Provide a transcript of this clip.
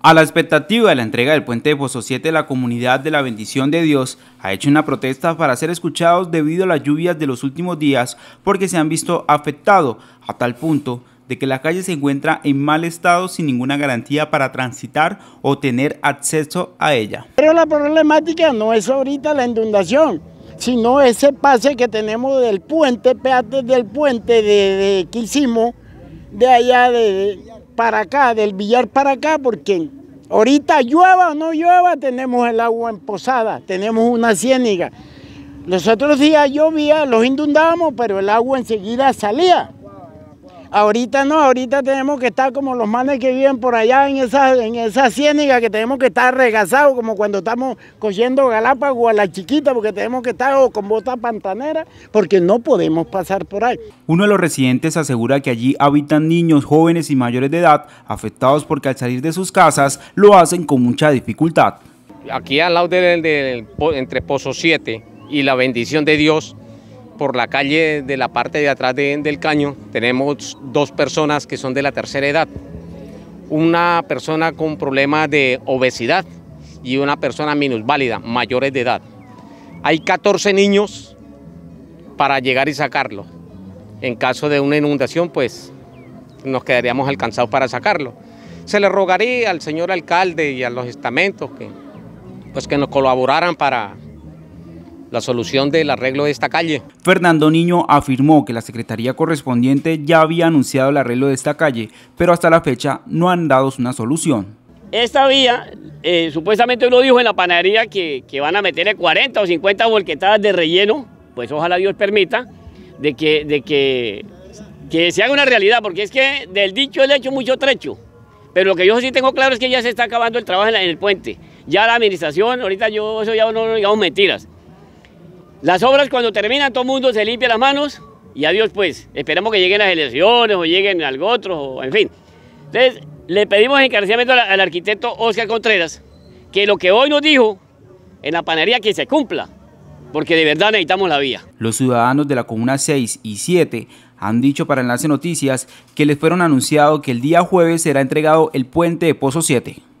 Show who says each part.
Speaker 1: A la expectativa de la entrega del puente de Pozo 7, la comunidad de la bendición de Dios ha hecho una protesta para ser escuchados debido a las lluvias de los últimos días porque se han visto afectados a tal punto de que la calle se encuentra en mal estado sin ninguna garantía para transitar o tener acceso a ella.
Speaker 2: Pero la problemática no es ahorita la inundación, sino ese pase que tenemos del puente, peate del puente de, de que de allá de para acá, del billar para acá, porque ahorita llueva o no llueva, tenemos el agua en posada, tenemos una ciéniga. Los otros días llovía, los inundábamos, pero el agua enseguida salía. Ahorita no, ahorita tenemos que estar como los manes que viven por allá en esa, en esa ciénaga, que tenemos que estar regazados, como cuando estamos cogiendo Galápagos a la chiquita, porque tenemos que estar con bota pantanera, porque no podemos pasar por ahí.
Speaker 1: Uno de los residentes asegura que allí habitan niños, jóvenes y mayores de edad, afectados porque al salir de sus casas lo hacen con mucha dificultad.
Speaker 3: Aquí al lado del, entre Pozo 7 y la bendición de Dios, por la calle de la parte de atrás del caño tenemos dos personas que son de la tercera edad. Una persona con problemas de obesidad y una persona minusválida, mayores de edad. Hay 14 niños para llegar y sacarlo. En caso de una inundación, pues nos quedaríamos alcanzados para sacarlo. Se le rogaría al señor alcalde y a los estamentos que, pues, que nos colaboraran para la solución del arreglo de
Speaker 1: esta calle. Fernando Niño afirmó que la secretaría correspondiente ya había anunciado el arreglo de esta calle, pero hasta la fecha no han dado una solución.
Speaker 4: Esta vía, eh, supuestamente uno dijo en la panadería que, van a meter 40 o 50 volquetadas de relleno, pues ojalá Dios permita, de que, de que, que se haga una realidad, porque es que del dicho el hecho mucho trecho. Pero lo que yo sí tengo claro es que ya se está acabando el trabajo en, el puente. Ya la administración, ahorita yo, eso ya no digamos mentiras. Las obras cuando terminan, todo el mundo se limpia las manos y adiós pues. Esperamos que lleguen las elecciones o lleguen algo otro, o, en fin. Entonces, le pedimos encarecidamente al, arquitecto Oscar Contreras que lo que hoy nos dijo en la panería que se cumpla, porque de verdad necesitamos la vía.
Speaker 1: Los ciudadanos de la comuna 6 y 7 han dicho para Enlace Noticias que les fueron anunciado que el día jueves será entregado el puente de Pozo 7.